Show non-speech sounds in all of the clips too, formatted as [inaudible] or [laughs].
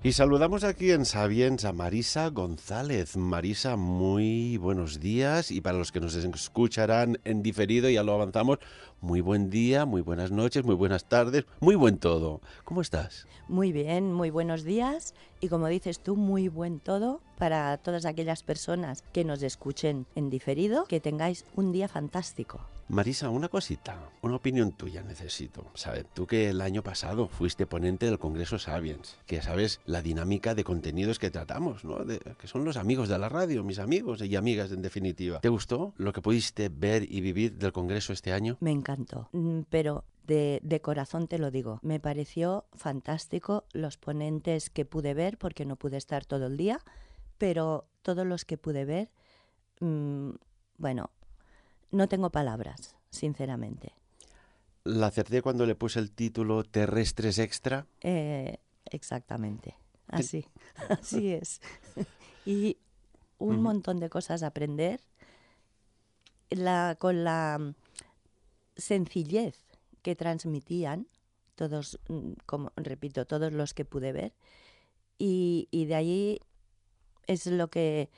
Y saludamos aquí en Sabiens a Marisa González. Marisa, muy buenos días. Y para los que nos escucharán en diferido, ya lo avanzamos, muy buen día, muy buenas noches, muy buenas tardes, muy buen todo. ¿Cómo estás? Muy bien, muy buenos días y como dices tú, muy buen todo para todas aquellas personas que nos escuchen en diferido, que tengáis un día fantástico. Marisa, una cosita, una opinión tuya necesito. Sabes, tú que el año pasado fuiste ponente del Congreso Sabiens, que sabes la dinámica de contenidos que tratamos, ¿no? que son los amigos de la radio, mis amigos y amigas en definitiva. ¿Te gustó lo que pudiste ver y vivir del Congreso este año? Me Mm, pero de, corazón te lo digo. Me pareció fantástico los ponentes que pude ver, porque no pude estar todo el día, pero todos los que pude ver, mm, bueno, no tengo palabras, sinceramente. ¿La acerté cuando le puse el título Terrestres Extra? Eh, exactamente, así, [laughs] así es. [laughs] Y un montón de cosas a aprender. La, con la sencillez que transmitían, todos, mm, como repito, todos los que pude ver, y, de ahí es lo que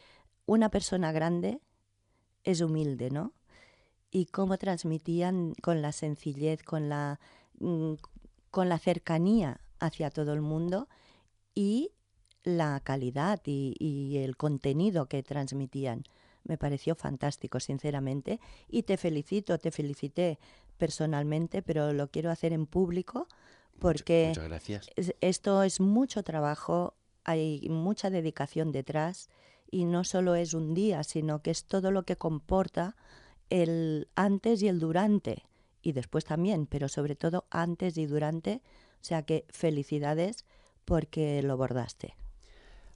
una persona grande es humilde, ¿no? Y cómo transmitían con la sencillez, con la, mm, cercanía hacia todo el mundo y la calidad y el contenido que transmitían me pareció fantástico, sinceramente, y te felicito, te felicité personalmente, pero lo quiero hacer en público porque esto es mucho trabajo, hay mucha dedicación detrás y no solo es un día, sino que es todo lo que comporta el antes y el durante y después también, pero sobre todo antes y durante, o sea que felicidades porque lo bordaste.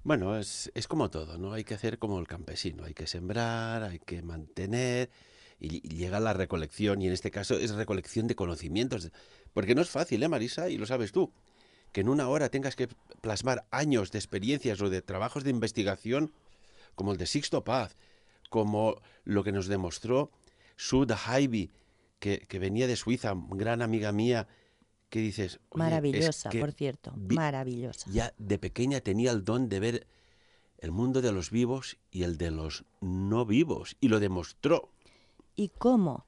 Bueno, es, como todo, ¿no? Hay que hacer como el campesino, hay que sembrar, hay que mantener y llega la recolección, y en este caso es recolección de conocimientos. Porque no es fácil, ¿eh, Marisa? Y lo sabes tú. Que en una hora tengas que plasmar años de experiencias o de trabajos de investigación, como el de Sixto Paz, como lo que nos demostró Sud Haibi, que venía de Suiza, gran amiga mía, ¿Qué dices... Maravillosa, por cierto, maravillosa. Ya de pequeña tenía el don de ver el mundo de los vivos y el de los no vivos, y lo demostró. ¿Y cómo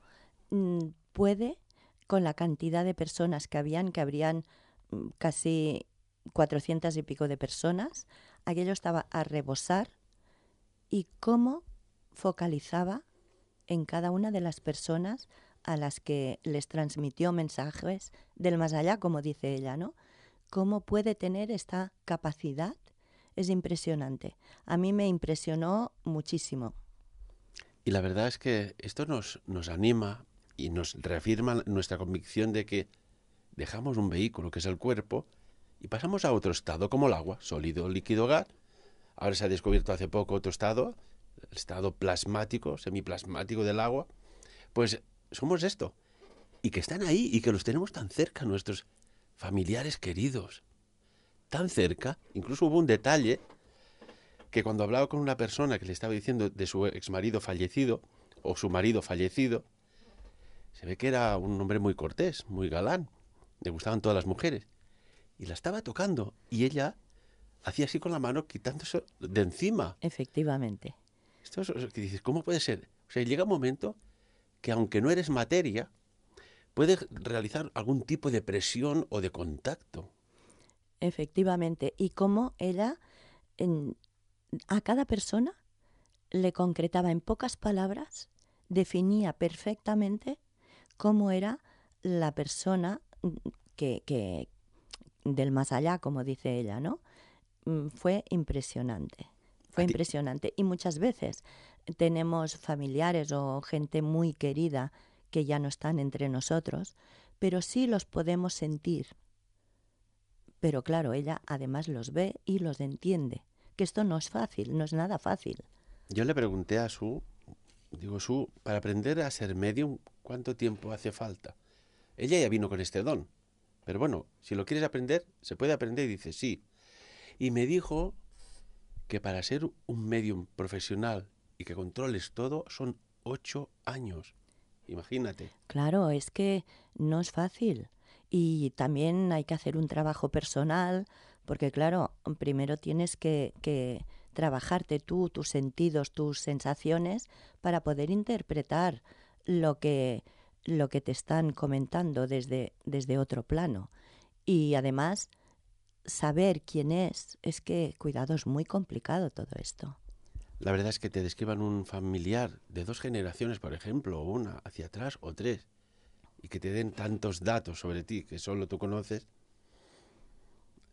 mm, puede, con la cantidad de personas que habían, que habrían mm, casi cuatrocientas y pico de personas, aquello estaba a rebosar, y cómo focalizaba en cada una de las personas a las que les transmitió mensajes del más allá, como dice ella, ¿no? ¿Cómo puede tener esta capacidad? Es impresionante. A mí me impresionó muchísimo. Y la verdad es que esto nos, nos anima y nos reafirma nuestra convicción de que dejamos un vehículo, que es el cuerpo, y pasamos a otro estado, como el agua, sólido, líquido, gas. Ahora se ha descubierto hace poco otro estado, el estado plasmático, semiplasmático del agua. Pues somos esto. Y que están ahí y que los tenemos tan cerca, nuestros familiares queridos. Tan cerca. Incluso hubo un detalle que cuando hablaba con una persona que le estaba diciendo de su ex exmarido fallecido o su marido fallecido, se ve que era un hombre muy cortés, muy galán. Le gustaban todas las mujeres. Y la estaba tocando y ella hacía así con la mano quitándose de encima. Efectivamente. Esto es, que dices, ¿cómo puede ser? O sea, llega un momento que aunque no eres materia, puedes realizar algún tipo de presión o de contacto. Efectivamente, y cómo ella, a cada persona le concretaba en pocas palabras, definía perfectamente cómo era la persona mm, que, del más allá, como dice ella, ¿no? Mm, fue impresionante. Fue impresionante. Y muchas veces tenemos familiares o gente muy querida que ya no están entre nosotros, pero sí los podemos sentir. Pero claro, ella además los ve y los entiende, que esto no es fácil, no es nada fácil. Yo le pregunté a Su, digo, Su, para aprender a ser medium, ¿cuánto tiempo hace falta? Ella ya vino con este don, pero bueno, si lo quieres aprender, se puede aprender y dice, sí. Y me dijo que para ser un medium profesional y que controles todo son ocho años. Imagínate. Claro, es que no es fácil. Y también hay que hacer un trabajo personal, porque claro, primero tienes que, que trabajarte tú, tus sentidos, tus sensaciones, para poder interpretar lo que, lo que te están comentando desde, desde otro plano. Y además, saber quién es, es que, cuidado, es muy complicado todo esto la verdad es que te describan un familiar de dos generaciones, por ejemplo, o una hacia atrás o tres, y que te den tantos datos sobre ti que solo tú conoces,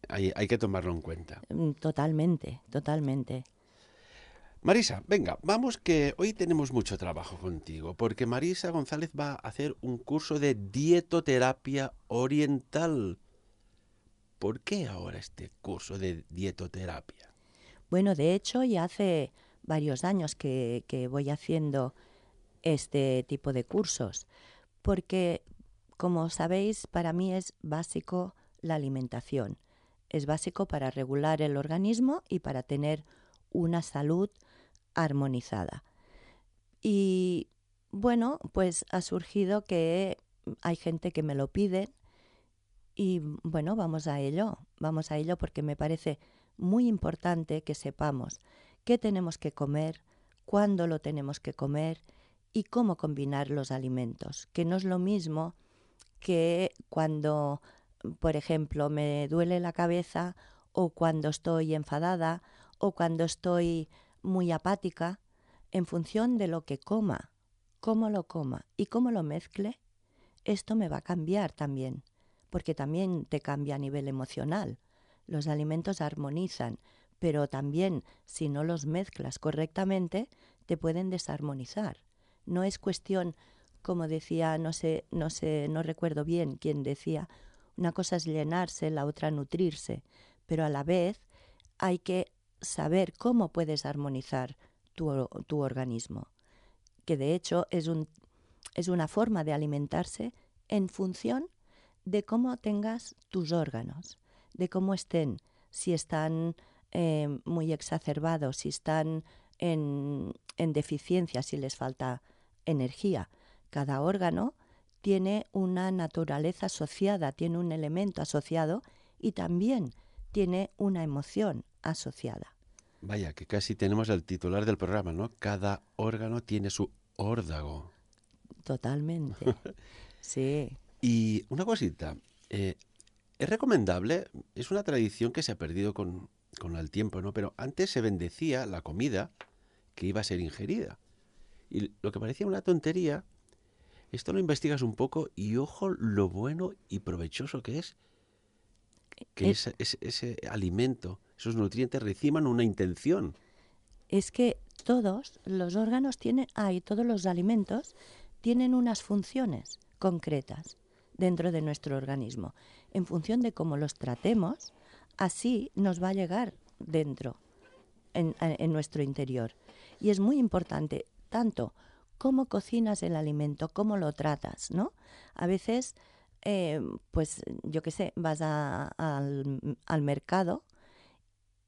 hay, que tomarlo en cuenta. Mm, totalmente, totalmente. Marisa, venga, vamos que hoy tenemos mucho trabajo contigo, porque Marisa González va a hacer un curso de dietoterapia oriental. ¿Por qué ahora este curso de dietoterapia? Bueno, de hecho, ya hace varios años que, voy haciendo este tipo de cursos, porque, como sabéis, para mí es básico la alimentación. Es básico para regular el organismo y para tener una salud armonizada. Y bueno, pues ha surgido que hay gente que me lo pide y bueno, vamos a ello, vamos a ello porque me parece muy importante que sepamos qué tenemos que comer, cuándo lo tenemos que comer y cómo combinar los alimentos, que no es lo mismo que cuando, por ejemplo, me duele la cabeza o cuando estoy enfadada o cuando estoy muy apática, en función de lo que coma, cómo lo coma y cómo lo mezcle, esto me va a cambiar también, porque también te cambia a nivel emocional. Los alimentos armonizan pero también si no los mezclas correctamente, te pueden desarmonizar. No es cuestión, como decía, no sé, no sé, no recuerdo bien quién decía, una cosa es llenarse, la otra nutrirse, pero a la vez hay que saber cómo puedes armonizar tu, organismo, que de hecho es, es una forma de alimentarse en función de cómo tengas tus órganos, de cómo estén, si están Em, muy exacerbado si están en, deficiencia, si les falta energía. Cada órgano tiene una naturaleza asociada, tiene un elemento asociado y también tiene una emoción asociada. Vaya, que casi tenemos el titular del programa, ¿no? Cada órgano tiene su órdago. Totalmente. [laughs] sí. Y una cosita, eh, ¿es recomendable? Es una tradición que se ha perdido con, con el tiempo, ¿no? Pero antes se bendecía la comida que iba a ser ingerida. Y lo que parecía una tontería, esto lo investigas un poco y ojo lo bueno y provechoso que es que eh, ese alimento, esos nutrientes reciban una intención. Es que todos los órganos tienen, hay ah, todos los alimentos tienen unas funciones concretas dentro de nuestro organismo. En función de cómo los tratemos, así nos va a llegar dentro, en, nuestro interior. Y es muy importante, tanto cómo cocinas el alimento, cómo lo tratas, ¿no? A veces, eh, pues yo qué sé, vas al, mercado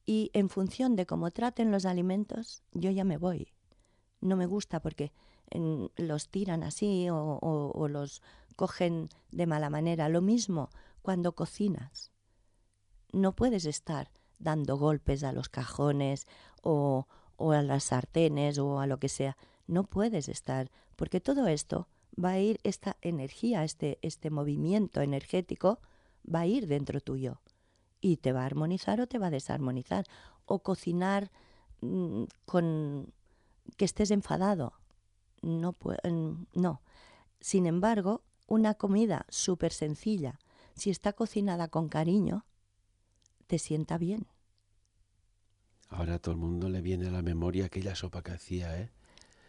y en función de cómo traten los alimentos, yo ya me voy. No me gusta porque los tiran así o los cogen de mala manera. Lo mismo cuando cocinas no puedes estar dando golpes a los cajones o, a las sartenes o a lo que sea. No puedes estar, porque todo esto va a ir, esta energía, este, este movimiento energético, va a ir dentro tuyo y te va a armonizar o te va a desarmonizar. O cocinar mm, con que estés enfadado. No, mm, no. Sin embargo, una comida súper sencilla, si está cocinada con cariño, te sienta bien. Ahora todo el mundo le viene a la memoria aquella sopa que hacía, ¿eh?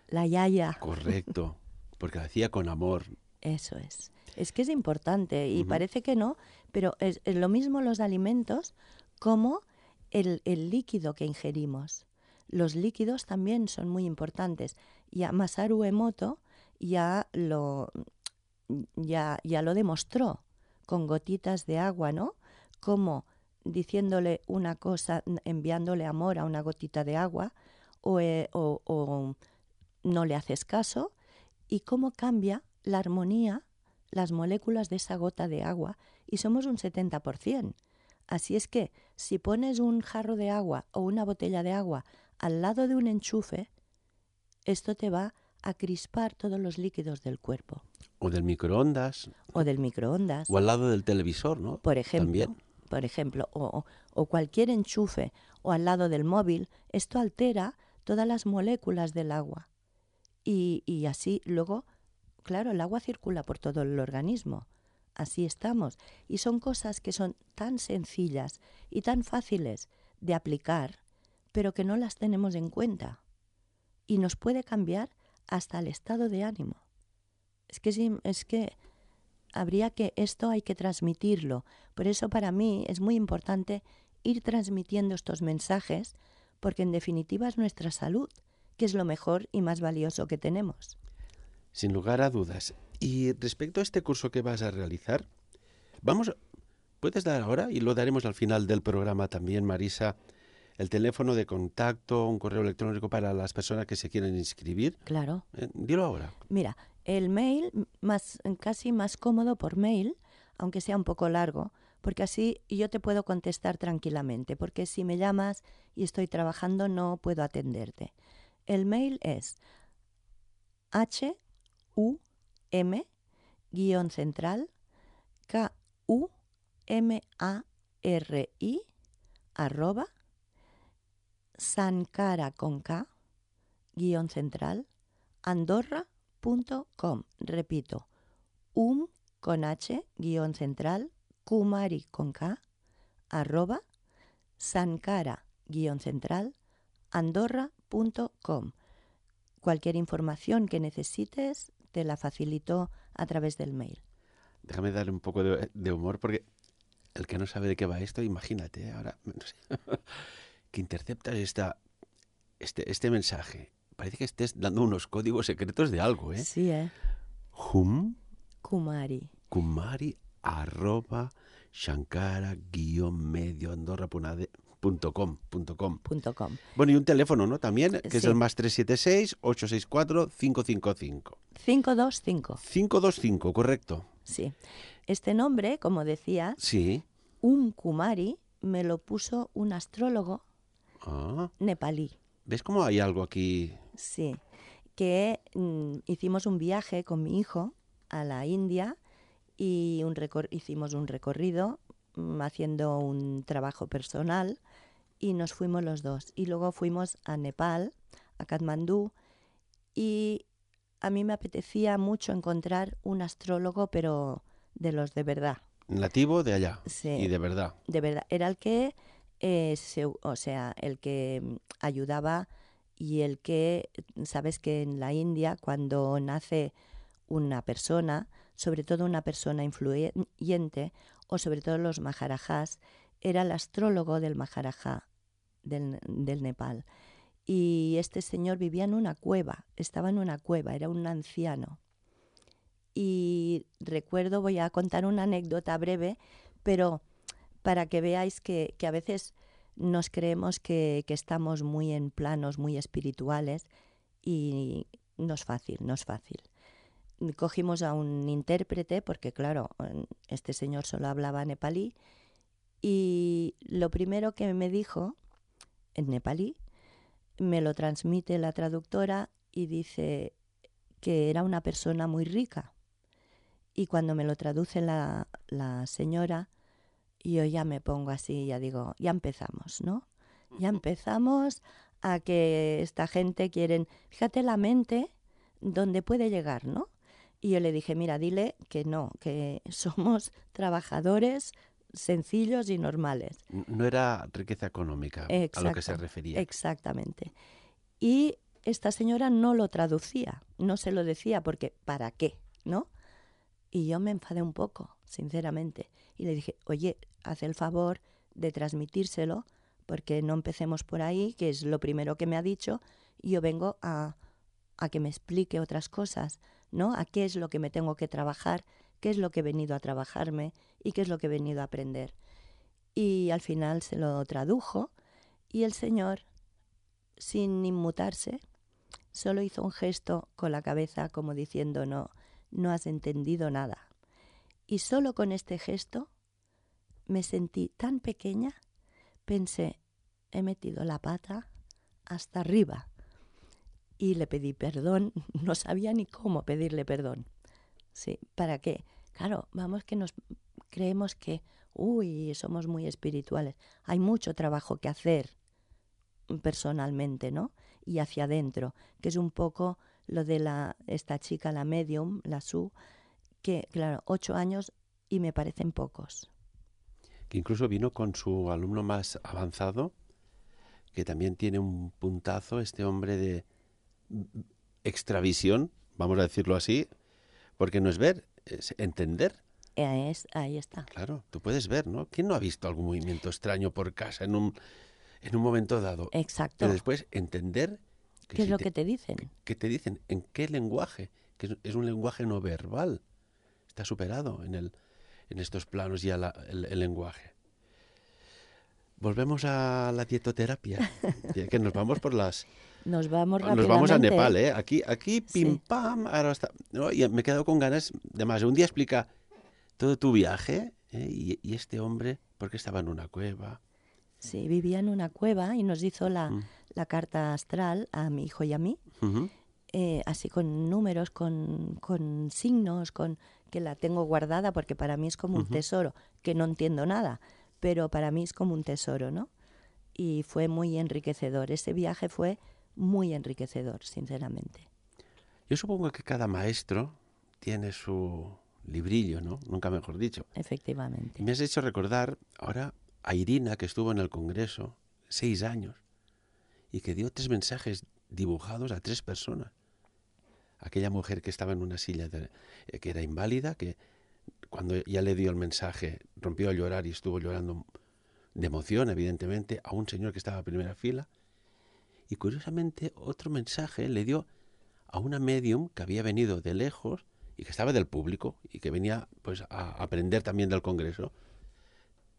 La yaya. Correcto, porque la hacía con amor. Eso es. Es que es importante y parece que no, pero es, lo mismo los alimentos como el, líquido que ingerimos. Los líquidos también son muy importantes. Y a Masaru Emoto ya lo, ya, ya lo demostró con gotitas de agua, ¿no? Como diciéndole una cosa, enviándole amor a una gotita de agua, eh, o, no le haces caso, y cómo cambia la armonía, las moléculas de esa gota de agua, y somos un 70%. Así es que si pones un jarro de agua o una botella de agua al lado de un enchufe, esto te va a crispar todos los líquidos del cuerpo. O del microondas. O del microondas. O al lado del televisor, ¿no? Por ejemplo. También por ejemplo, o, cualquier enchufe o al lado del móvil, esto altera todas las moléculas del agua. Y, y, así luego, claro, el agua circula por todo el organismo. Así estamos. Y son cosas que son tan sencillas y tan fáciles de aplicar, pero que no las tenemos en cuenta. Y nos puede cambiar hasta el estado de ánimo. Es que, es que habría que, esto hay que transmitirlo. Por eso para mí es muy importante ir transmitiendo estos mensajes, porque en definitiva es nuestra salud, que es lo mejor y más valioso que tenemos. Sin lugar a dudas. Y respecto a este curso que vas a realizar, vamos, puedes dar ahora, y lo daremos al final del programa también, Marisa, el teléfono de contacto, un correo electrónico para las personas que se quieren inscribir. Claro. Eh, dilo ahora. Mira, el mail, más, casi más cómodo por mail, aunque sea un poco largo, porque así yo te puedo contestar tranquilamente, porque si me llamas y estoy trabajando no puedo atenderte. El mail es h u hum-central k-u-m-a-r-i arroba sancara con k guión central andorra com Repito, um con h guión central, kumari con k, arroba, sankara guión central, andorra.com. Cualquier información que necesites te la facilito a través del mail. Déjame darle un poco de, humor porque el que no sabe de qué va esto, imagínate ¿eh? ahora [laughs] [laughs] que interceptas este, este mensaje parece que estés dando unos códigos secretos de algo, ¿eh? Sí, ¿eh? Hum. Kumari. Kumari arroba shankara medio andorra punto punto com. Bueno, y un teléfono, ¿no? También, que es el más 376-864-555. 525. 525, correcto. Sí. Este nombre, como decía, sí. un kumari me lo puso un astrólogo ah. nepalí. ¿Ves cómo hay algo aquí Sí, que mm, hicimos un viaje con mi hijo a la India y un recor hicimos un recorrido mm, haciendo un trabajo personal y nos fuimos los dos. Y luego fuimos a Nepal, a Katmandú, y a mí me apetecía mucho encontrar un astrólogo, pero de los de verdad. Nativo de allá. Sí, y de verdad. De verdad. Era el que, eh, o sea, el que mm, ayudaba y el que, sabes que en la India cuando nace una persona, sobre todo una persona influyente, o sobre todo los Maharajás, era el astrólogo del Maharajá del, Nepal. Y este señor vivía en una cueva, estaba en una cueva, era un anciano. Y recuerdo, voy a contar una anécdota breve, pero para que veáis que a veces nos creemos que, estamos muy en planos muy espirituales y no es fácil, no es fácil. Cogimos a un intérprete porque, claro, este señor solo hablaba nepalí y lo primero que me dijo en nepalí, me lo transmite la traductora y dice que era una persona muy rica. Y cuando me lo traduce la señora, y yo ya me pongo así, ya digo, ya empezamos, ¿no? Ya empezamos a que esta gente quieren, fíjate la mente donde puede llegar, ¿no? Y yo le dije, mira, dile que no, que [laughs] somos trabajadores sencillos y normales. No era riqueza económica a lo que se refería. Exactamente. Y esta señora no lo traducía, no se lo decía porque ¿para qué? ¿No? Y yo me enfadé un poco sinceramente. Y le dije, oye, haz el favor de transmitírselo, porque no empecemos por ahí, que es lo primero que me ha dicho, y yo vengo a, a que me explique otras cosas, ¿no? A qué es lo que me tengo que trabajar, qué es lo que he venido a trabajarme y qué es lo que he venido a aprender. Y al final se lo tradujo y el señor, sin inmutarse, solo hizo un gesto con la cabeza como diciendo, no, no has entendido nada. Y solo con este gesto me sentí tan pequeña, pensé, he metido la pata hasta arriba. Y le pedí perdón, [laughs] no sabía ni cómo pedirle perdón. Sí, ¿para qué? Claro, vamos que nos creemos que, uy, somos muy espirituales. Hay mucho trabajo que hacer personalmente, ¿no? Y hacia adentro, que es un poco lo de la, esta chica, la medium, la Su, que, claro, ocho años y me parecen pocos. Que incluso vino con su alumno más avanzado, que también tiene un puntazo, este hombre de extravisión, vamos a decirlo así, porque no es ver, es entender. Eh, ahí está. Claro, tú puedes ver, ¿no? ¿Quién no ha visto algún movimiento extraño por casa en un, en un momento dado? Exacto. Pero después entender... ¿Qué es lo que te dicen? ¿Qué te dicen, en qué lenguaje, que es un lenguaje no verbal está superado en, el, en estos planos y el, lenguaje. Volvemos a la dietoterapia, [laughs] que nos vamos por las... Nos vamos Nos vamos a Nepal, ¿eh? Aquí, aquí pim pam, ahora está... y me he quedado con ganas, de más. un día explica todo tu viaje ¿eh? y, este hombre, porque estaba en una cueva? Sí, vivía en una cueva y nos hizo la, mm. la carta astral a mi hijo y a mí, eh, así con números, con, con signos, con que la tengo guardada porque para mí es como un tesoro, que no entiendo nada, pero para mí es como un tesoro, ¿no? Y fue muy enriquecedor. Ese viaje fue muy enriquecedor, sinceramente. Yo supongo que cada maestro tiene su librillo, ¿no? Nunca mejor dicho. Efectivamente. Me has hecho recordar ahora a Irina, que estuvo en el Congreso seis años y que dio tres mensajes dibujados a tres personas aquella mujer que estaba en una silla eh, que era inválida, que cuando ya le dio el mensaje rompió a llorar y estuvo llorando de emoción, evidentemente, a un señor que estaba a primera fila. Y curiosamente otro mensaje le dio a una medium que había venido de lejos y que estaba del público y que venía pues a aprender también del Congreso.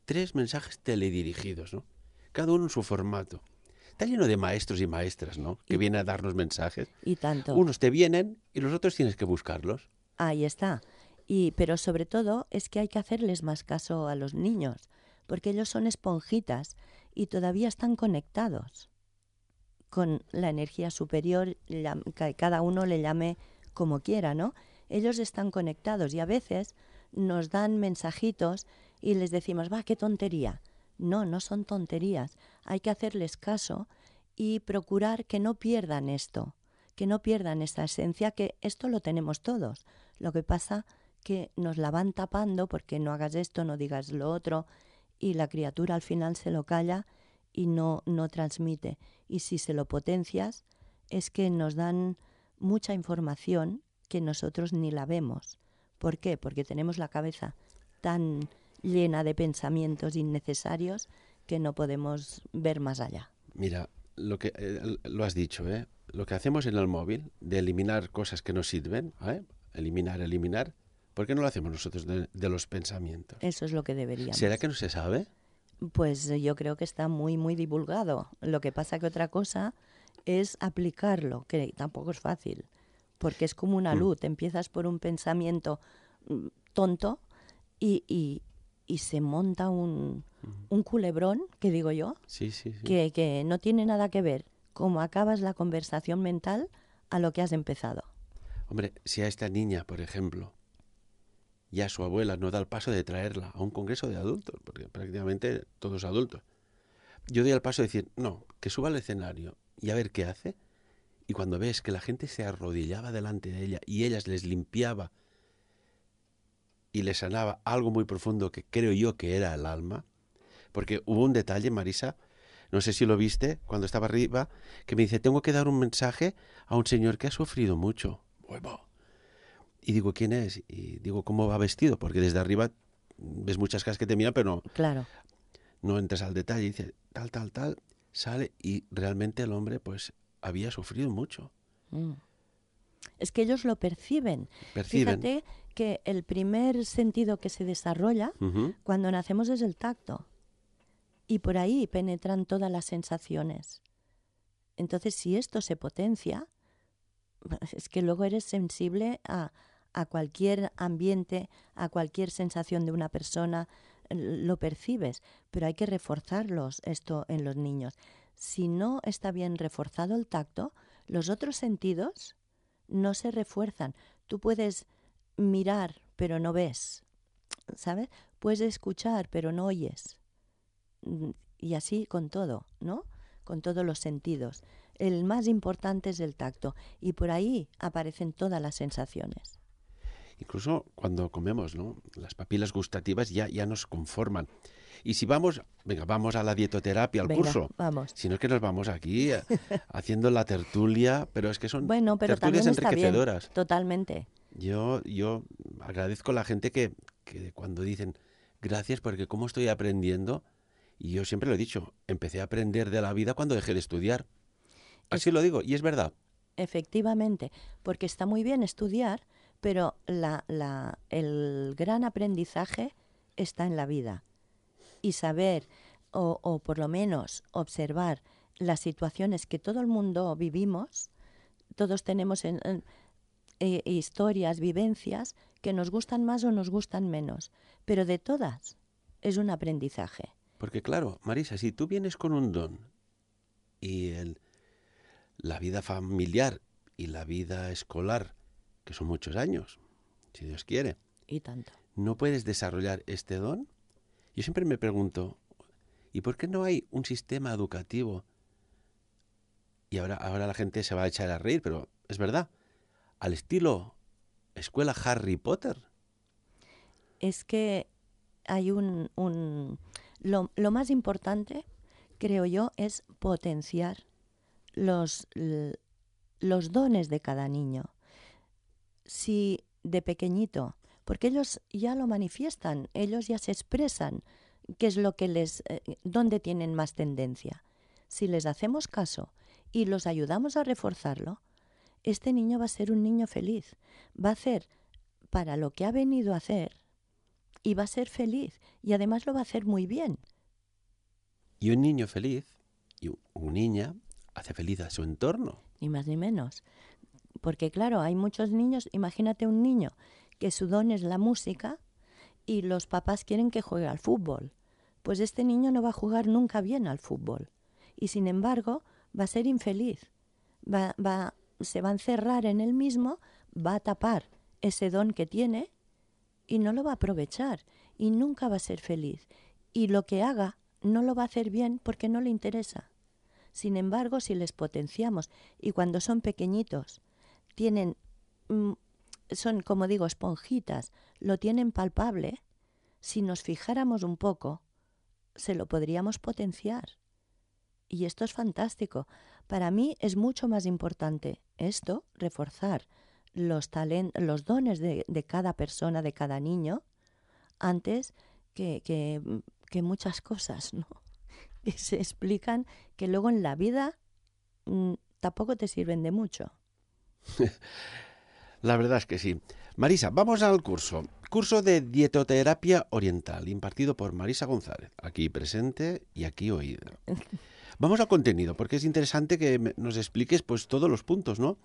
Tres mensajes teledirigidos, ¿no? Cada uno en su formato. Está lleno de maestros y maestras, ¿no? Que vienen a darnos mensajes. Y tanto. Unos te vienen y los otros tienes que buscarlos. Ahí está. Y, pero sobre todo es que hay que hacerles más caso a los niños, porque ellos son esponjitas y todavía están conectados con la energía superior, que cada uno le llame como quiera, ¿no? Ellos están conectados y a veces nos dan mensajitos y les decimos, va, qué tontería. No, no son tonterías. Hay que hacerles caso y procurar que no pierdan esto, que no pierdan esta esencia, que esto lo tenemos todos. Lo que pasa que nos la van tapando porque no hagas esto, no digas lo otro, y la criatura al final se lo calla y no, no transmite. Y si se lo potencias, es que nos dan mucha información que nosotros ni la vemos. ¿Por qué? Porque tenemos la cabeza tan llena de pensamientos innecesarios que no podemos ver más allá. Mira, lo que eh, lo has dicho, ¿eh? Lo que hacemos en el móvil de eliminar cosas que nos sirven, ¿eh? eliminar, eliminar, ¿por qué no lo hacemos nosotros de, los pensamientos? Eso es lo que deberíamos. ¿Será que no se sabe? Pues yo creo que está muy, muy divulgado. Lo que pasa que otra cosa es aplicarlo, que tampoco es fácil, porque es como una mm. luz. Empiezas por un pensamiento mm, tonto y, y se monta un, un culebrón, que digo yo, Que, no tiene nada que ver cómo acabas la conversación mental a lo que has empezado. Hombre, si a esta niña, por ejemplo, y a su abuela no da el paso de traerla a un congreso de adultos, porque prácticamente todos adultos, yo doy el paso de decir, no, que suba al escenario y a ver qué hace. Y cuando ves que la gente se arrodillaba delante de ella y ellas les limpiaba y le sanaba algo muy profundo que creo yo que era el alma, porque hubo un detalle, Marisa, no sé si lo viste, cuando estaba arriba, que me dice, tengo que dar un mensaje a un señor que ha sufrido mucho. Y digo, ¿quién es? Y digo, ¿cómo va vestido? Porque desde arriba ves muchas casas que te miran, pero no, claro. no entras al detalle. Y dice, tal, tal, tal, sale y realmente el hombre pues había sufrido mucho. Mm. Es que ellos lo perciben. Fíjate que el primer sentido que se desarrolla cuando nacemos es el tacto. Y por ahí penetran todas las sensaciones. Entonces, si esto se potencia, [laughs] es que luego eres sensible a, a cualquier ambiente, a cualquier sensación de una persona, lo percibes, pero hay que reforzarlos esto en los niños. Si no está bien reforzado el tacto, los otros sentidos no se refuerzan. Tú puedes mirar, pero no ves, ¿sabes? Puedes escuchar, pero no oyes. Mm, y así con todo, ¿no? Con todos los sentidos. El más importante es el tacto y por ahí aparecen todas las sensaciones. Incluso cuando comemos, ¿no? Las papilas gustativas ya, ya nos conforman. Y si vamos, venga, vamos a la dietoterapia, al curso. Vamos. Si no es que nos vamos aquí [laughs] haciendo la tertulia, pero es que son tertulias enriquecedoras. totalmente. Yo, yo agradezco a la gente que, cuando dicen gracias porque cómo estoy aprendiendo, y yo siempre lo he dicho, empecé a aprender de la vida cuando dejé de estudiar. Así lo digo, y es verdad. Efectivamente, porque está muy bien estudiar, pero la, el gran aprendizaje está en la vida y saber o, por lo menos observar las situaciones que todo el mundo vivimos, todos tenemos en, eh, historias, vivencias que nos gustan más o nos gustan menos, pero de todas es un aprendizaje. Porque claro, Marisa, si tú vienes con un don y la vida familiar y la vida escolar, que son muchos años, si Dios quiere, y tanto, no puedes desarrollar este don, yo siempre me pregunto, ¿y por qué no hay un sistema educativo? Y ahora, ahora la gente se va a echar a reír, pero es verdad. Al estilo escuela Harry Potter. Es que hay un... lo, lo más importante, creo yo, es potenciar los, los dones de cada niño. Si de pequeñito porque ellos ya lo manifiestan, ellos ya se expresan qué es lo que les, eh, dónde tienen más tendencia. Si les hacemos caso y los ayudamos a reforzarlo, este niño va a ser un niño feliz, va a hacer para lo que ha venido a hacer y va a ser feliz y además lo va a hacer muy bien. Y un niño feliz y una niña hace feliz a su entorno. Ni más ni menos. Porque claro, hay muchos niños, imagínate un niño que su don es la música y los papás quieren que juegue al fútbol. Pues este niño no va a jugar nunca bien al fútbol y sin embargo va a ser infeliz, va, va, se va a encerrar en él mismo, va a tapar ese don que tiene y no lo va a aprovechar y nunca va a ser feliz. Y lo que haga no lo va a hacer bien porque no le interesa. Sin embargo, si les potenciamos y cuando son pequeñitos tienen mm, son, como digo, esponjitas, lo tienen palpable, si nos fijáramos un poco, se lo podríamos potenciar. Y esto es fantástico. Para mí es mucho más importante esto, reforzar los, los dones de, cada persona, de cada niño, antes que, muchas cosas, ¿no? [laughs] Que se explican que luego en la vida mm, tampoco te sirven de mucho. [laughs] La verdad es que sí. Marisa, vamos al curso. Curso de dietoterapia oriental, impartido por Marisa González, aquí presente y aquí oída. [laughs] Vamos al contenido, porque es interesante que nos expliques pues todos los puntos, ¿no?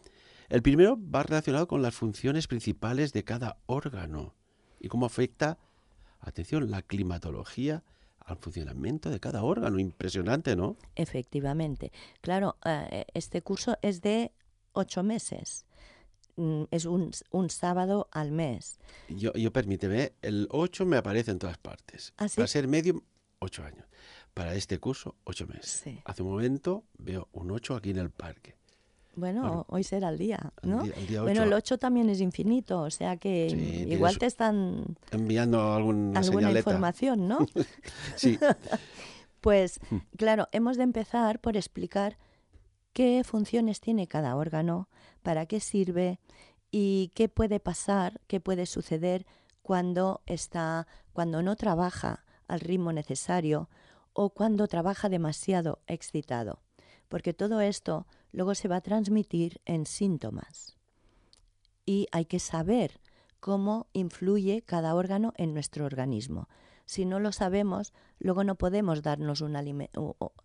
El primero va relacionado con las funciones principales de cada órgano y cómo afecta, atención, la climatología al funcionamiento de cada órgano. Impresionante, ¿no? Efectivamente. Claro, eh, este curso es de ocho meses. Mm, es un, un, sábado al mes. Yo, permíteme, el 8 me aparece en todas partes. Va ¿Ah, a Para ser medio, 8 años. Para este curso, 8 meses. Hace un momento veo un 8 aquí en el parque. Bueno, hoy será el día, ¿no? el Bueno, el 8 también es infinito, o sea que igual te están enviando alguna, alguna información, ¿no? [laughs] sí. [laughs] pues hmm. claro, hemos de empezar por explicar qué funciones tiene cada órgano, para qué sirve y qué puede pasar, qué puede suceder cuando está cuando no trabaja al ritmo necesario o cuando trabaja demasiado excitado, porque todo esto luego se va a transmitir en síntomas. Y hay que saber cómo influye cada órgano en nuestro organismo. Si no lo sabemos, luego no podemos darnos un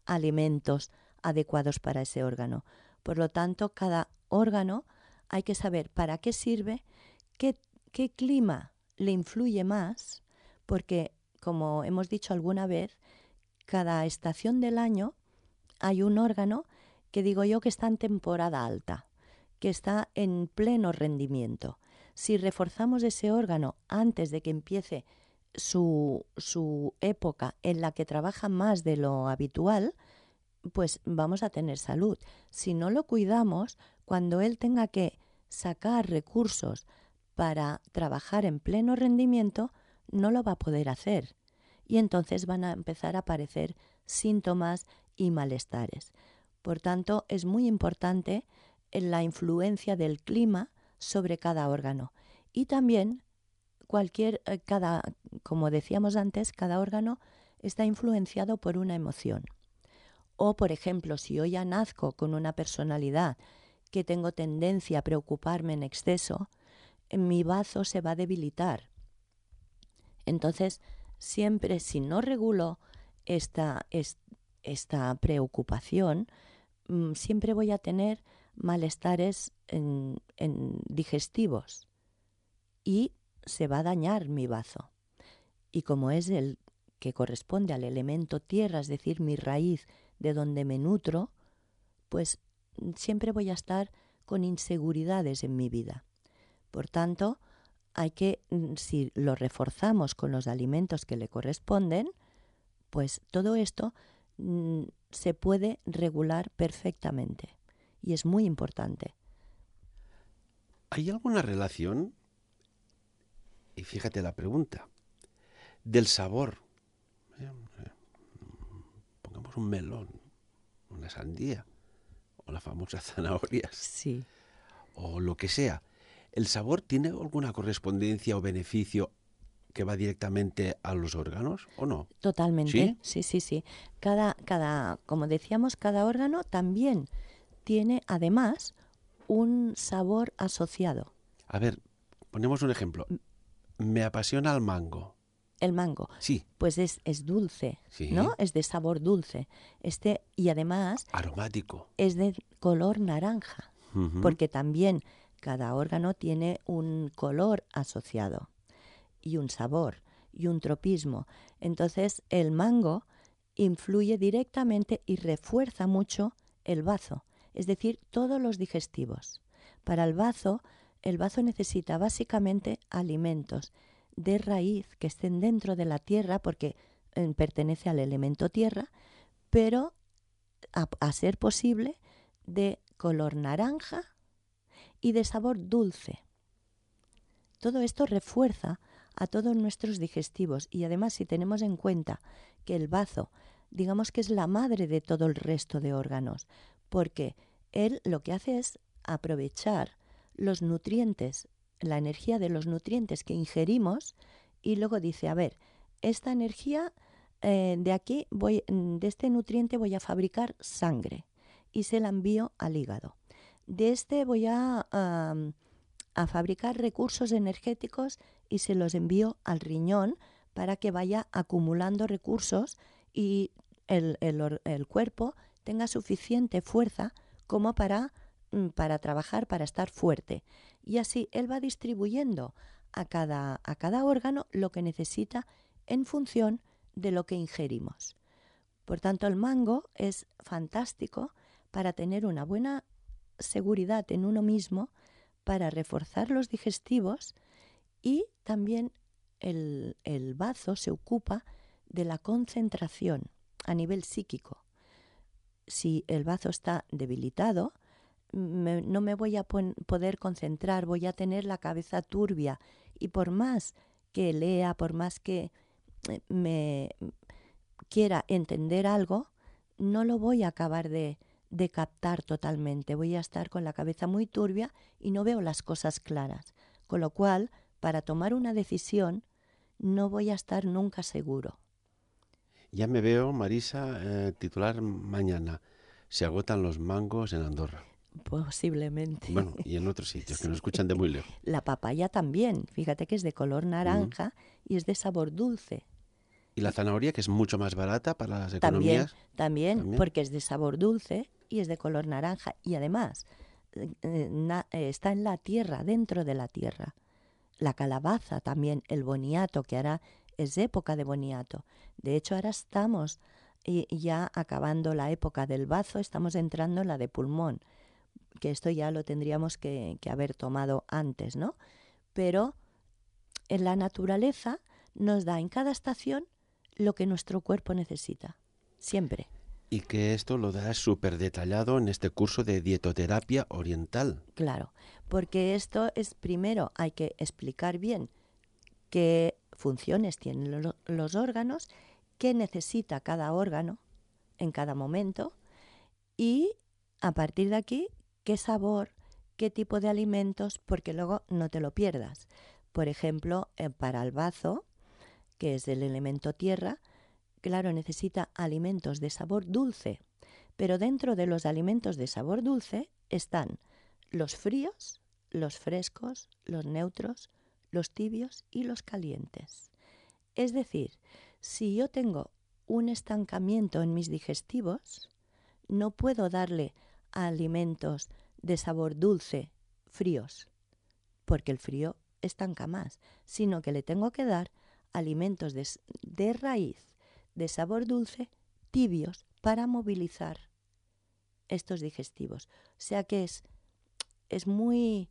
alimentos adecuados para ese órgano. Por lo tanto, cada órgano hay que saber para qué sirve, qué, qué clima le influye más, porque, como hemos dicho alguna vez, cada estación del año hay un órgano que digo yo que está en temporada alta, que está en pleno rendimiento. Si reforzamos ese órgano antes de que empiece su, su época en la que trabaja más de lo habitual, pues vamos a tener salud. Si no lo cuidamos, cuando él tenga que sacar recursos para trabajar en pleno rendimiento, no lo va a poder hacer. Y entonces van a empezar a aparecer síntomas y malestares. Por tanto, es muy importante eh, la influencia del clima sobre cada órgano. Y también cualquier, eh, cada, como decíamos antes, cada órgano está influenciado por una emoción. O, por ejemplo, si yo ya nazco con una personalidad que tengo tendencia a preocuparme en exceso, mi bazo se va a debilitar. Entonces, siempre si no regulo esta, preocupación, mm, siempre voy a tener malestares en, digestivos y se va a dañar mi bazo. Y como es el que corresponde al elemento tierra, es decir, mi raíz de donde me nutro, pues mm, siempre voy a estar con inseguridades en mi vida. Por tanto, hay que, mm, si lo reforzamos con los alimentos que le corresponden, pues todo esto mm, se puede regular perfectamente y es muy importante. ¿Hay alguna relación? Y fíjate la pregunta, del sabor. ¿eh? un melón, una sandía, o las famosas [laughs] zanahorias. Sí. O lo que sea. ¿El sabor tiene alguna correspondencia o beneficio que va directamente a los órganos o no? Totalmente. Sí, sí, sí. sí. Cada, cada, como decíamos, cada órgano también tiene además un sabor asociado. A ver, ponemos un ejemplo. Me apasiona el mango. El mango. Sí. Pues es, dulce, ¿no? Es de sabor dulce. Este, y además... Aromático. Es de color naranja, porque también cada órgano tiene un color asociado y un sabor y un tropismo. Entonces, el mango influye directamente y refuerza mucho el bazo, es decir, todos los digestivos. Para el bazo, el bazo necesita básicamente alimentos de raíz que estén dentro de la tierra porque eh, pertenece al elemento tierra, pero a, a ser posible de color naranja y de sabor dulce. Todo esto refuerza a todos nuestros digestivos y además si tenemos en cuenta que el bazo digamos que es la madre de todo el resto de órganos porque él lo que hace es aprovechar los nutrientes la energía de los nutrientes que ingerimos y luego dice, a ver, esta energía eh, de aquí, voy, mm, de este nutriente voy a fabricar sangre y se la envío al hígado. De este voy a, fabricar recursos energéticos y se los envío al riñón para que vaya acumulando recursos y el cuerpo tenga suficiente fuerza como para Mm, para trabajar, para estar fuerte. Y así él va distribuyendo a cada, órgano lo que necesita en función de lo que ingerimos. Por tanto, el mango es fantástico para tener una buena seguridad en uno mismo, para reforzar los digestivos y también el, el bazo se ocupa de la concentración a nivel psíquico. Si el bazo está debilitado, no me voy a poder concentrar, voy a tener la cabeza turbia. Y por más que lea, por más que eh, me quiera entender algo, no lo voy a acabar de, captar totalmente. Voy a estar con la cabeza muy turbia y no veo las cosas claras. Con lo cual, para tomar una decisión, no voy a estar nunca seguro. Ya me veo, Marisa, eh, titular mañana. Se agotan los mangos en Andorra. Posiblemente. Bueno, y en otros sitios, que nos [laughs] escuchan de muy lejos. La papaya también, fíjate que es de color naranja y es de sabor dulce. Y la zanahoria, que es mucho más barata para las economías. También, también, porque es de sabor dulce y es de color naranja. Y además, eh, eh, eh, está en la tierra, dentro de la tierra. La calabaza también, el boniato, que ahora es época de boniato. De hecho, ahora estamos y, ya acabando la época del bazo, estamos entrando en la de pulmón que esto ya lo tendríamos que, haber tomado antes, ¿no? Pero en la naturaleza nos da en cada estación lo que nuestro cuerpo necesita, siempre. Y que esto lo da súper detallado en este curso de dietoterapia oriental. Claro, porque esto es primero, hay que explicar bien qué funciones tienen los órganos, qué necesita cada órgano en cada momento y a partir de aquí qué sabor, qué tipo de alimentos, porque luego no te lo pierdas. Por ejemplo, eh, para el bazo, que es el elemento tierra, claro, necesita alimentos de sabor dulce, pero dentro de los alimentos de sabor dulce están los fríos, los frescos, los neutros, los tibios y los calientes. Es decir, si yo tengo un estancamiento en mis digestivos, no puedo darle alimentos de sabor dulce, fríos, porque el frío estanca más, sino que le tengo que dar alimentos de, raíz, de sabor dulce, tibios, para movilizar estos digestivos. O sea que es, es muy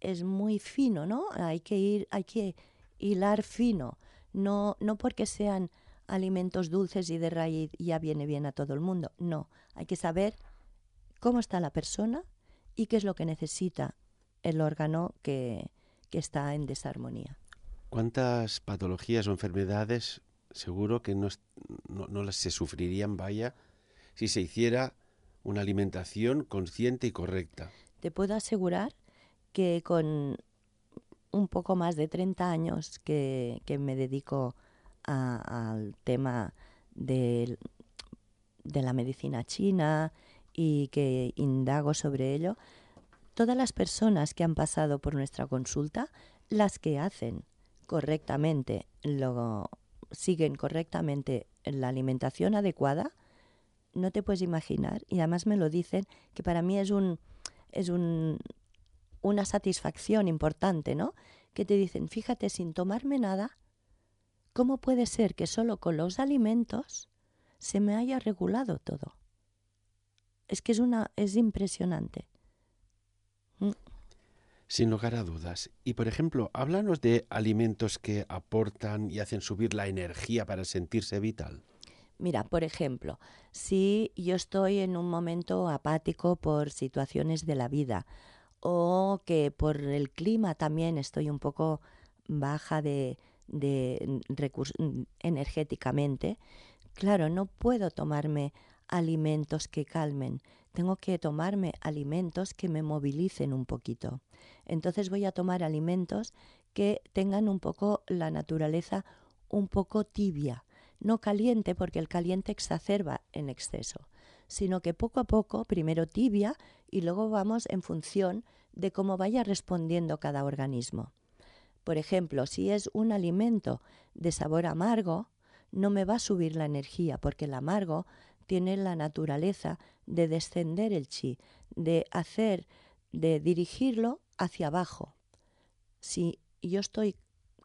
es muy fino, ¿no? Hay que ir, hay que hilar fino, no, no porque sean alimentos dulces y de raíz ya viene bien a todo el mundo, no, hay que saber cómo está la persona y qué es lo que necesita el órgano que, está en desarmonía. ¿Cuántas patologías o enfermedades seguro que no, las se sufrirían, vaya, si se hiciera una alimentación consciente y correcta? Te puedo asegurar que con un poco más de 30 años que, me dedico al tema de, la medicina china, y que indago sobre ello, todas las personas que han pasado por nuestra consulta, las que hacen correctamente, siguen correctamente la alimentación adecuada, no te puedes imaginar, y además me lo dicen, que para mí es un es un, una satisfacción importante, ¿no? Que te dicen, fíjate, sin tomarme nada, ¿cómo puede ser que solo con los alimentos se me haya regulado todo? es que es una es impresionante. Mm. Sin lugar a dudas. Y por ejemplo, háblanos de alimentos que aportan y hacen subir la energía para sentirse vital. Mira, por ejemplo, si yo estoy en un momento apático por situaciones de la vida o que por el clima también estoy un poco baja de, de mm, energéticamente, claro, no puedo tomarme alimentos que calmen, tengo que tomarme alimentos que me movilicen un poquito. Entonces voy a tomar alimentos que tengan un poco la naturaleza un poco tibia, no caliente porque el caliente exacerba en exceso, sino que poco a poco, primero tibia y luego vamos en función de cómo vaya respondiendo cada organismo. Por ejemplo, si es un alimento de sabor amargo, no me va a subir la energía porque el amargo tiene la naturaleza de descender el chi, de hacer, de dirigirlo hacia abajo. Si yo estoy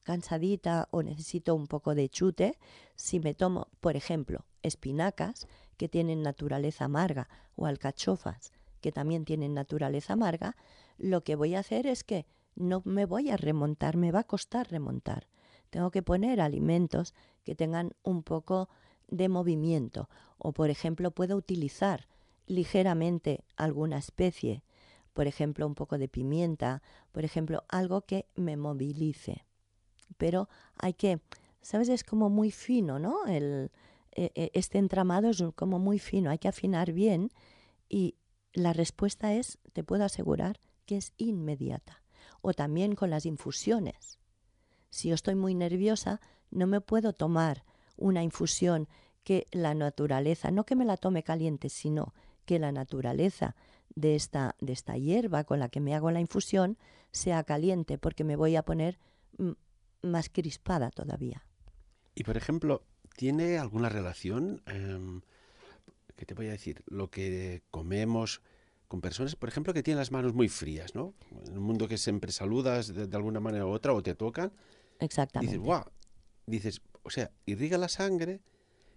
cansadita o necesito un poco de chute, si me tomo, por ejemplo, espinacas, que tienen naturaleza amarga, o alcachofas, que también tienen naturaleza amarga, lo que voy a hacer es que no me voy a remontar, me va a costar remontar. Tengo que poner alimentos que tengan un poco de movimiento o, por ejemplo, puedo utilizar ligeramente alguna especie, por ejemplo, un poco de pimienta, por ejemplo, algo que me movilice. Pero hay que, ¿sabes? Es como muy fino, ¿no? El, e, e, este entramado es como muy fino, hay que afinar bien y la respuesta es, te puedo asegurar, que es inmediata. O también con las infusiones. Si yo estoy muy nerviosa, no me puedo tomar una infusión que la naturaleza, no que me la tome caliente, sino que la naturaleza de esta, de esta hierba con la que me hago la infusión sea caliente, porque me voy a poner mm, más crispada todavía. Y por ejemplo, ¿tiene alguna relación? que em, ¿Qué te voy a decir? Lo que comemos con personas, por ejemplo, que tienen las manos muy frías, ¿no? En un mundo que siempre saludas de, alguna manera u otra o te tocan. Exactamente. Dices, ¡guau! Dices, o sea, irriga la sangre,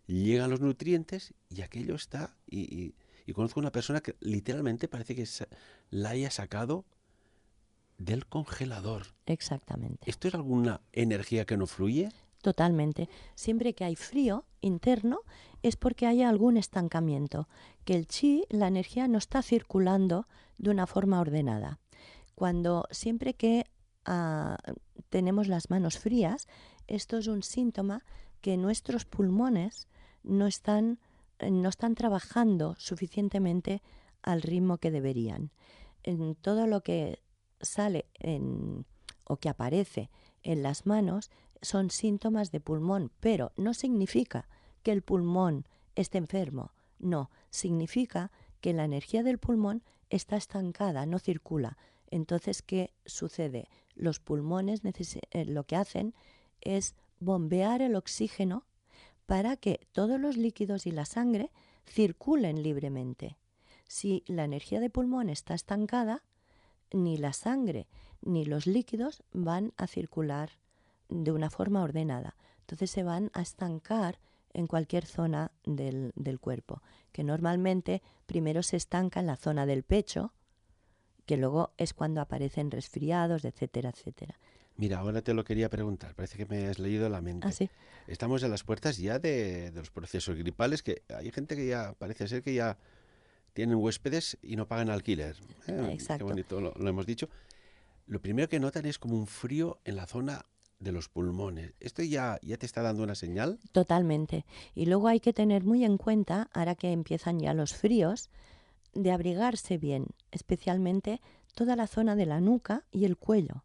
llegan los nutrientes y aquello está. Y, conozco una persona que literalmente parece que la haya sacado del congelador. Exactamente. ¿Esto es alguna energía que no fluye? Totalmente. Siempre que hay frío interno es porque hay algún estancamiento, que el chi, la energía, no está circulando de una forma ordenada. Cuando siempre que ah, tenemos las manos frías, esto es un síntoma que nuestros pulmones eh, no están, trabajando suficientemente al ritmo que deberían. En todo lo que sale o que aparece en las manos son síntomas de pulmón, pero no significa que el pulmón esté enfermo, no, significa que la energía del pulmón está estancada, no circula. Entonces, ¿qué sucede? Los pulmones eh, lo que hacen es bombear el oxígeno para que todos los líquidos y la sangre circulen libremente. Si la energía de pulmón está estancada, ni la sangre ni los líquidos van a circular de una forma ordenada. Entonces se van a estancar en cualquier zona del, del, cuerpo, que normalmente primero se estanca en la zona del pecho, que luego es cuando aparecen resfriados, etcétera, etcétera. Mira, ahora te lo quería preguntar, parece que me has leído la ah, mente. Estamos a las puertas ya de, los procesos gripales, que hay gente que ya parece ser que ya tienen huéspedes y no pagan alquiler. ¿eh? Ah, exacto. Qué bonito, lo, hemos dicho. Lo primero que notan es como un frío en la zona de los pulmones. ¿Esto ya, ya te está dando una señal? Totalmente. Y luego hay que tener muy en cuenta, ahora que empiezan ya los fríos, de abrigarse bien, especialmente toda la zona de la nuca y el cuello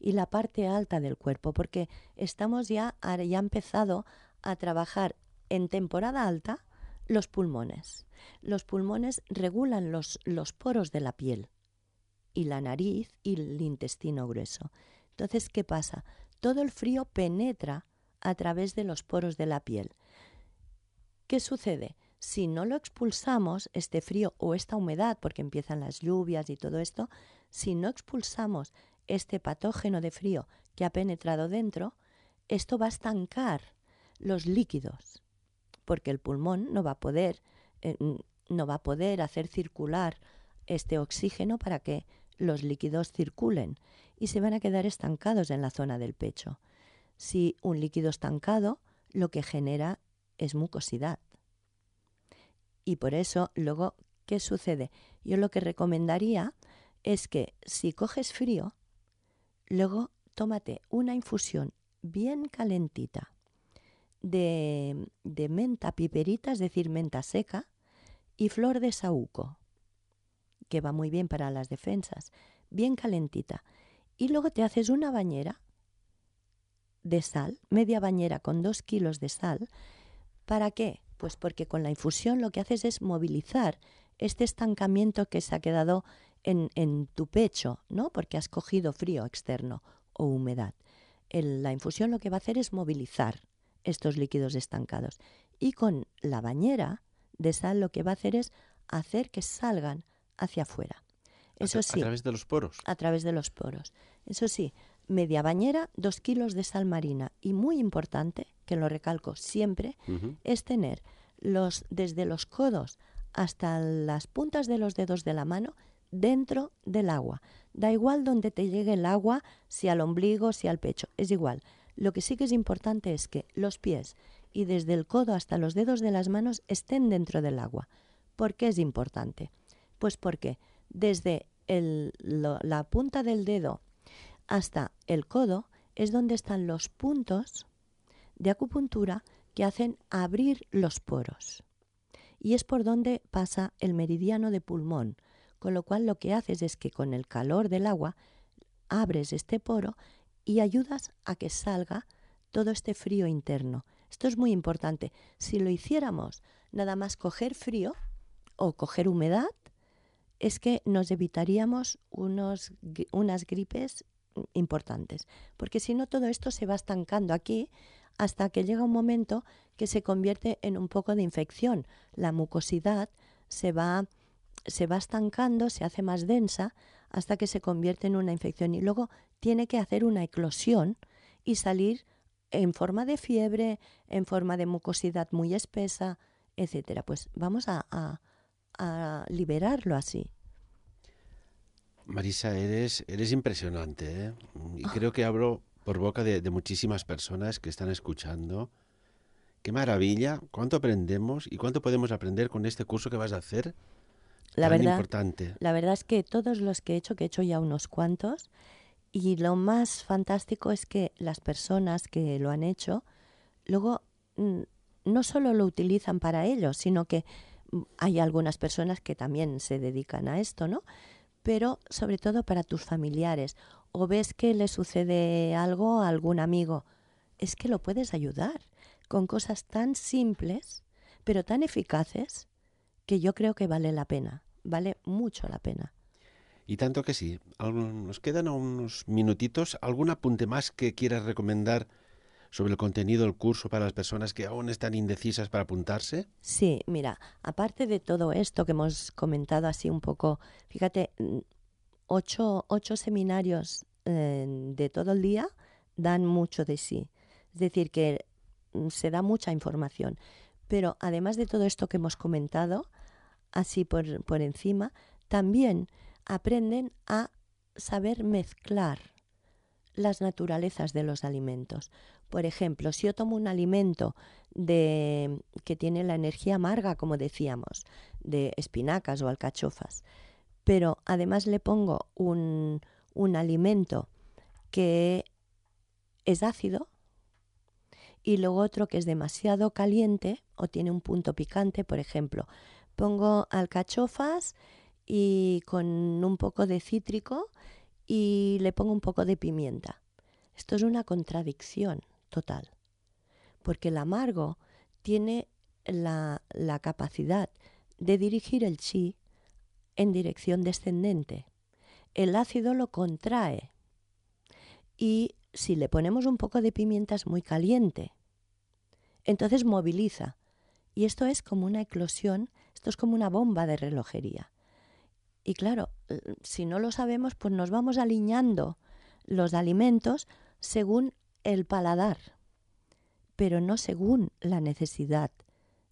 y la parte alta del cuerpo, porque estamos ya, ya empezado a trabajar en temporada alta los pulmones. Los pulmones regulan los, los poros de la piel y la nariz y el intestino grueso. Entonces, ¿qué pasa? Todo el frío penetra a través de los poros de la piel. ¿Qué sucede? Si no lo expulsamos, este frío o esta humedad, porque empiezan las lluvias y todo esto, si no expulsamos este patógeno de frío que ha penetrado dentro, esto va a estancar los líquidos, porque el pulmón no va a poder, eh, no va a poder hacer circular este oxígeno para que los líquidos circulen y se van a quedar estancados en la zona del pecho. Si un líquido estancado, lo que genera es mucosidad. Y por eso, luego, ¿qué sucede? Yo lo que recomendaría es que si coges frío, Luego tómate una infusión bien calentita de, menta piperita, es decir, menta seca, y flor de saúco, que va muy bien para las defensas, bien calentita. Y luego te haces una bañera de sal, media bañera con dos kilos de sal. ¿Para qué? Pues porque con la infusión lo que haces es movilizar este estancamiento que se ha quedado en, tu pecho, ¿no? Porque has cogido frío externo o humedad. la infusión lo que va a hacer es movilizar estos líquidos estancados. Y con la bañera de sal lo que va a hacer es hacer que salgan hacia afuera. Eso a, sí. A través de los poros. A través de los poros. Eso sí, media bañera, dos kilos de sal marina. Y muy importante, que lo recalco siempre, es tener los, desde los codos hasta las puntas de los dedos de la mano dentro del agua. Da igual donde te llegue el agua, si al ombligo, si al pecho, es igual. Lo que sí que es importante es que los pies y desde el codo hasta los dedos de las manos estén dentro del agua. ¿Por qué es importante? Pues porque desde la punta del dedo hasta el codo es donde están los puntos de acupuntura que hacen abrir los poros. Y es por donde pasa el meridiano de pulmón, con lo cual lo que haces es que con el calor del agua abres este poro y ayudas a que salga todo este frío interno. Esto es muy importante. Si lo hiciéramos nada más coger frío o coger humedad, es que nos evitaríamos unos, unas gripes importantes, porque si no todo esto se va estancando aquí hasta que llega un momento que se convierte en un poco de infección. La mucosidad se va se va estancando, se hace más densa hasta que se convierte en una infección y luego tiene que hacer una eclosión y salir en forma de fiebre, en forma de mucosidad muy espesa, etcétera. Pues vamos a, liberarlo así. Marisa, eres, eres impresionante ¿eh? y ah. creo que hablo por boca de, muchísimas personas que están escuchando. Qué maravilla, cuánto aprendemos y cuánto podemos aprender con este curso que vas a hacer la verdad, importante. La verdad es que todos los que he hecho, que he hecho ya unos cuantos, y lo más fantástico es que las personas que lo han hecho, luego mm, no solo lo utilizan para ellos, sino que mm, hay algunas personas que también se dedican a esto, ¿no? Pero sobre todo para tus familiares. O ves que le sucede algo a algún amigo. Es que lo puedes ayudar con cosas tan simples, pero tan eficaces, que yo creo que vale la pena, vale mucho la pena. Y tanto que sí, nos quedan unos minutitos. ¿Algún apunte más que quieras recomendar sobre el contenido del curso para las personas que aún están indecisas para apuntarse? Sí, mira, aparte de todo esto que hemos comentado así un poco, fíjate, mm, ocho, seminarios eh, de todo el día dan mucho de sí. Es decir, que mm, se da mucha información. Pero además de todo esto que hemos comentado, así por, encima, también aprenden a saber mezclar las naturalezas de los alimentos. Por ejemplo, si yo tomo un alimento de, que tiene la energía amarga, como decíamos, de espinacas o alcachofas, pero además le pongo un, un alimento que es ácido y luego otro que es demasiado caliente o tiene un punto picante, por ejemplo, pongo alcachofas y con un poco de cítrico y le pongo un poco de pimienta. Esto es una contradicción total, porque el amargo tiene la, capacidad de dirigir el chi en dirección descendente. El ácido lo contrae y si le ponemos un poco de pimienta es muy caliente. Entonces moviliza. Y esto es como una eclosión esto es como una bomba de relojería. Y claro, si no lo sabemos, pues nos vamos alineando los alimentos según el paladar, pero no según la necesidad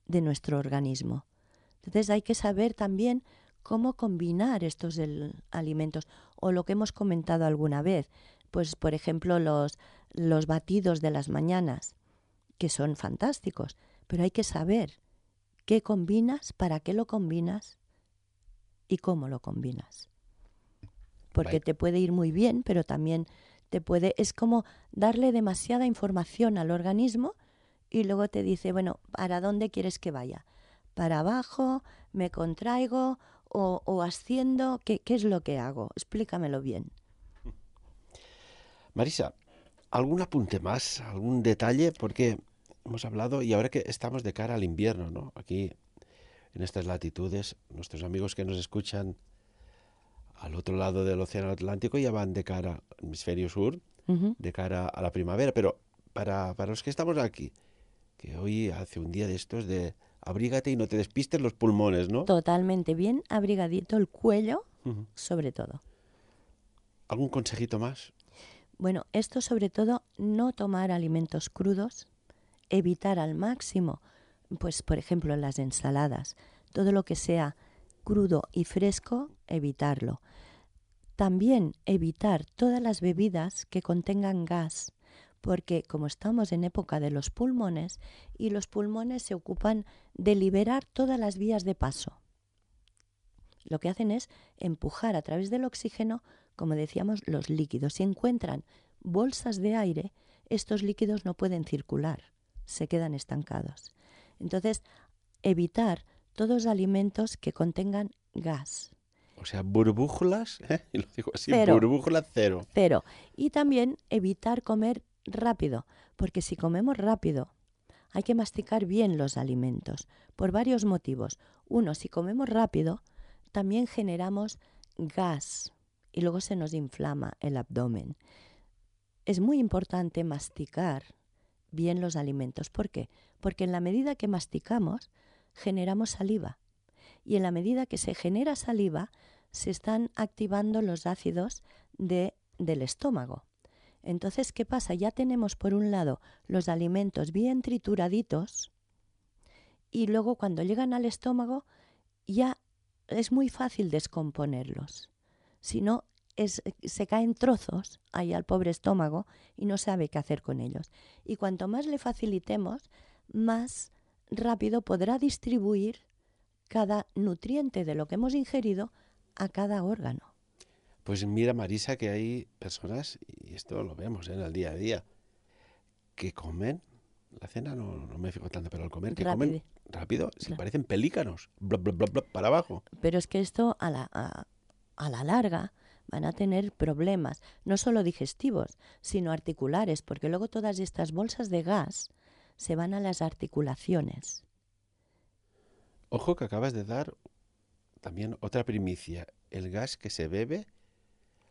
de nuestro organismo. Entonces hay que saber también cómo combinar estos alimentos o lo que hemos comentado alguna vez, pues por ejemplo los, los batidos de las mañanas, que son fantásticos, pero hay que saber qué combinas, para qué lo combinas y cómo lo combinas. Porque te puede ir muy bien, pero también te puede, es como darle demasiada información al organismo y luego te dice, bueno, ¿para dónde quieres que vaya? ¿Para abajo? ¿Me contraigo? ¿O, o asciendo? ¿Qué, ¿Qué es lo que hago? Explícamelo bien. Marisa, ¿algún apunte más? ¿Algún detalle? Porque hemos hablado y ahora que estamos de cara al invierno, ¿no? Aquí en estas latitudes, nuestros amigos que nos escuchan al otro lado del Océano Atlántico ya van de cara al hemisferio sur, de cara a la primavera, pero para, para los que estamos aquí, que hoy hace un día de estos de abrígate y no te despistes los pulmones, ¿no? Totalmente bien abrigadito el cuello, sobre todo. ¿Algún consejito más? Bueno, esto sobre todo no tomar alimentos crudos, evitar al máximo, pues por ejemplo las ensaladas, todo lo que sea crudo y fresco, evitarlo. También evitar todas las bebidas que contengan gas, porque como estamos en época de los pulmones y los pulmones se ocupan de liberar todas las vías de paso. Lo que hacen es empujar a través del oxígeno, como decíamos, los líquidos. Si encuentran bolsas de aire, estos líquidos no pueden circular se quedan estancados. Entonces, evitar todos los alimentos que contengan gas. O sea, burbujas, [laughs] ¿eh? lo digo así, cero. Cero. Y también evitar comer rápido, porque si comemos rápido, hay que masticar bien los alimentos, por varios motivos. Uno, si comemos rápido, también generamos gas y luego se nos inflama el abdomen. Es muy importante masticar bien los alimentos. ¿Por qué? Porque en la medida que masticamos, generamos saliva. Y en la medida que se genera saliva, se están activando los ácidos de, del estómago. Entonces, ¿qué pasa? Ya tenemos por un lado los alimentos bien trituraditos y luego cuando llegan al estómago ya es muy fácil descomponerlos. Si no, se caen trozos ahí al pobre estómago y no sabe qué hacer con ellos. Y cuanto más le facilitemos, más rápido podrá distribuir cada nutriente de lo que hemos ingerido a cada órgano. Pues mira, Marisa, que hay personas, y esto lo vemos ¿eh? en el día a día, que comen, la cena no, me fijo tanto, pero al comer, que comen rápido, se parecen pelícanos, bla, para abajo. Pero es que esto a la, a la larga van a tener problemas, no solo digestivos, sino articulares, porque luego todas estas bolsas de gas se van a las articulaciones. Ojo que acabas de dar también otra primicia. El gas que se bebe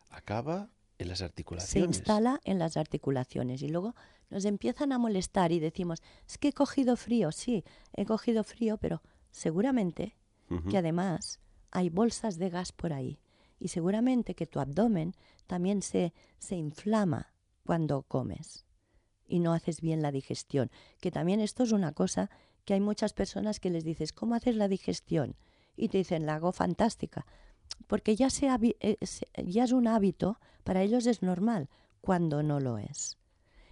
acaba en las articulaciones. Se instala en las articulaciones y luego nos empiezan a molestar y decimos, es que he cogido frío, sí, he cogido frío, pero seguramente que además hay bolsas de gas por ahí y seguramente que tu abdomen también se, inflama cuando comes y no haces bien la digestión. Que también esto es una cosa que hay muchas personas que les dices, ¿cómo haces la digestión? Y te dicen, la hago fantástica. Porque ya, eh, ya es un hábito, para ellos es normal, cuando no lo es.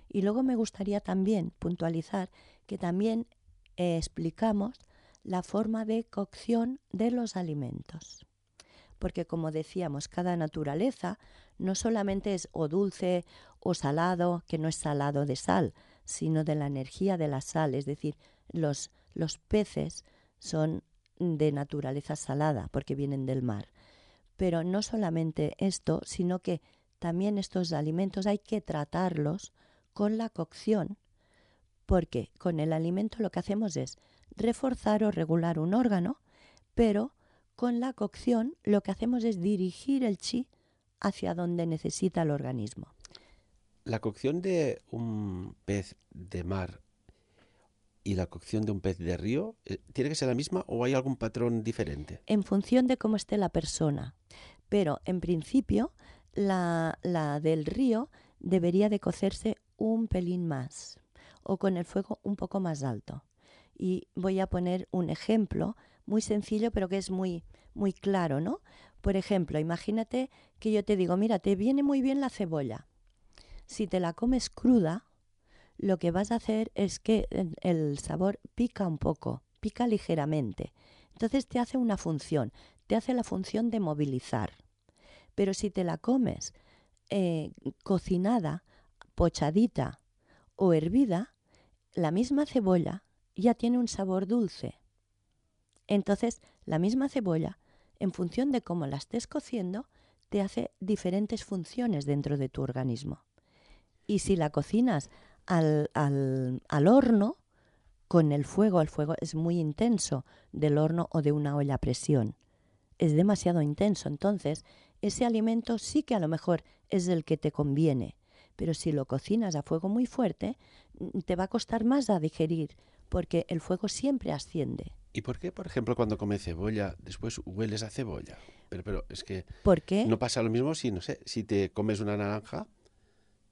Y luego me gustaría también puntualizar que también eh, explicamos la forma de cocción de los alimentos porque como decíamos, cada naturaleza no solamente es o dulce o salado, que no es salado de sal, sino de la energía de la sal, es decir, los, los peces son de naturaleza salada porque vienen del mar. Pero no solamente esto, sino que también estos alimentos hay que tratarlos con la cocción, porque con el alimento lo que hacemos es reforzar o regular un órgano, pero con la cocción lo que hacemos es dirigir el chi hacia donde necesita el organismo. La cocción de un pez de mar y la cocción de un pez de río, eh, ¿tiene que ser la misma o hay algún patrón diferente? En función de cómo esté la persona. Pero en principio, la, del río debería de cocerse un pelín más o con el fuego un poco más alto. Y voy a poner un ejemplo muy sencillo, pero que es muy, muy claro, ¿no? Por ejemplo, imagínate que yo te digo, mira, te viene muy bien la cebolla. Si te la comes cruda, lo que vas a hacer es que el sabor pica un poco, pica ligeramente. Entonces te hace una función, te hace la función de movilizar. Pero si te la comes eh, cocinada, pochadita o hervida, la misma cebolla ya tiene un sabor dulce. Entonces, la misma cebolla, en función de cómo la estés cociendo, te hace diferentes funciones dentro de tu organismo. Y si la cocinas al, horno, con el fuego, el fuego es muy intenso del horno o de una olla a presión. Es demasiado intenso, entonces ese alimento sí que a lo mejor es el que te conviene, pero si lo cocinas a fuego muy fuerte, mm, te va a costar más a digerir, porque el fuego siempre asciende. ¿Y por qué, por ejemplo, cuando comes cebolla, después hueles a cebolla? Pero, pero es que no pasa lo mismo si, no sé, si te comes una naranja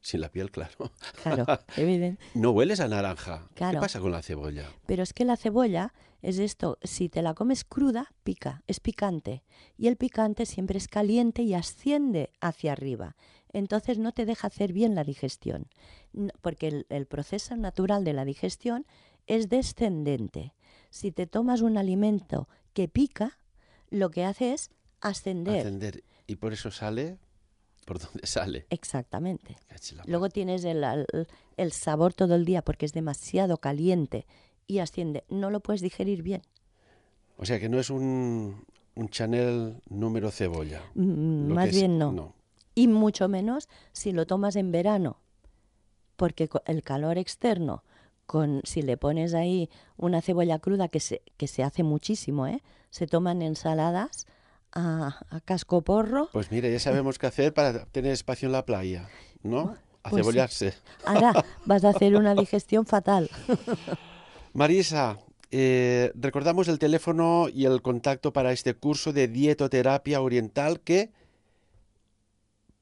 sin la piel, claro. Claro, [laughs] No hueles a naranja. ¿Qué pasa con la cebolla? Pero es que la cebolla es esto, si te la comes cruda, pica, es picante. Y el picante siempre es caliente y asciende hacia arriba. Entonces no te deja hacer bien la digestión, porque el proceso natural de la digestión es descendente si te tomas un alimento que pica, lo que hace es ascender. Ascender. Y por eso sale por donde sale. Exactamente. Luego tienes el, sabor todo el día porque es demasiado caliente y asciende. No lo puedes digerir bien. O sea que no es un, un Chanel número cebolla. más bien no. Y mucho menos si lo tomas en verano, porque el calor externo con, si le pones ahí una cebolla cruda, que se, que se hace muchísimo, ¿eh? se toman ensaladas a, casco porro. Pues mire, ya sabemos qué hacer para tener espacio en la playa, ¿no? Pues a cebollarse. Ahora [laughs] vas a hacer una digestión fatal. Marisa, eh, recordamos el teléfono y el contacto para este curso de dietoterapia oriental que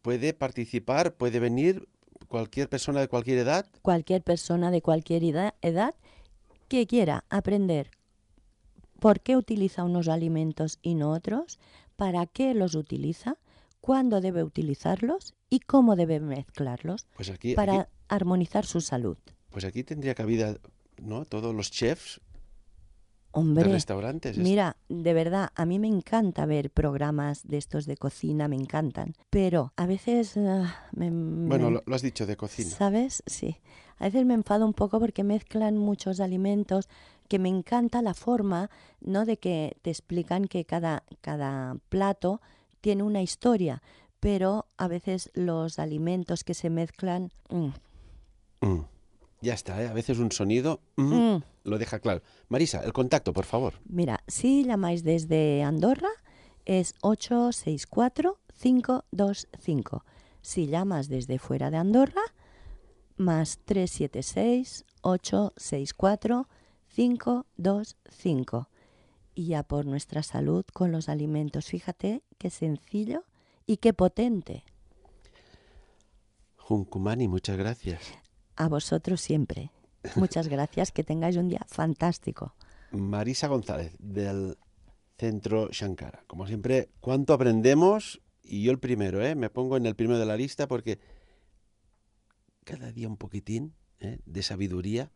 puede participar, puede venir, cualquier persona de cualquier edad. Cualquier persona de cualquier edad que quiera aprender por qué utiliza unos alimentos y no otros, para qué los utiliza, cuándo debe utilizarlos y cómo debe mezclarlos pues para armonizar su salud. Pues aquí tendría cabida ¿no? todos los chefs restaurantes. Mira, de verdad, a mí me encanta ver programas de estos de cocina, me encantan. Pero a veces... Ah, me, bueno, lo, has dicho de cocina. ¿Sabes? Sí. A veces me enfado un poco porque mezclan muchos alimentos que me encanta la forma, ¿no? De que te explican que cada, cada plato tiene una historia, pero a veces los alimentos que se mezclan... Mm, mm. Ya está, ¿eh? a veces un sonido mm, mm. lo deja claro. Marisa, el contacto, por favor. Mira, si llamáis desde Andorra es 864-525. Si llamas desde fuera de Andorra, más 376-864-525. Y ya por nuestra salud con los alimentos. Fíjate qué sencillo y qué potente. Junkumani, muchas gracias a vosotros siempre. Muchas gracias, que tengáis un día fantástico. Marisa González, del Centro Shankara. Como siempre, ¿cuánto aprendemos? Y yo el primero, ¿eh? me pongo en el primero de la lista porque cada día un poquitín ¿eh? de sabiduría,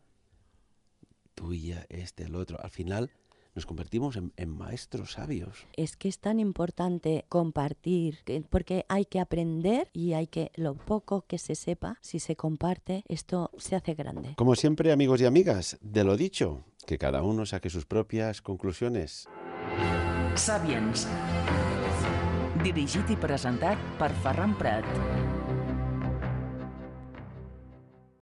tuya, este, el otro. Al final nos convertimos en, maestros sabios. Es que es tan importante compartir, porque hay que aprender y hay que, lo poco que se sepa, si se comparte, esto se hace grande. Como siempre, amigos y amigas, de lo dicho, que cada uno saque sus propias conclusiones. Sabiens, dirigit presentat Prat.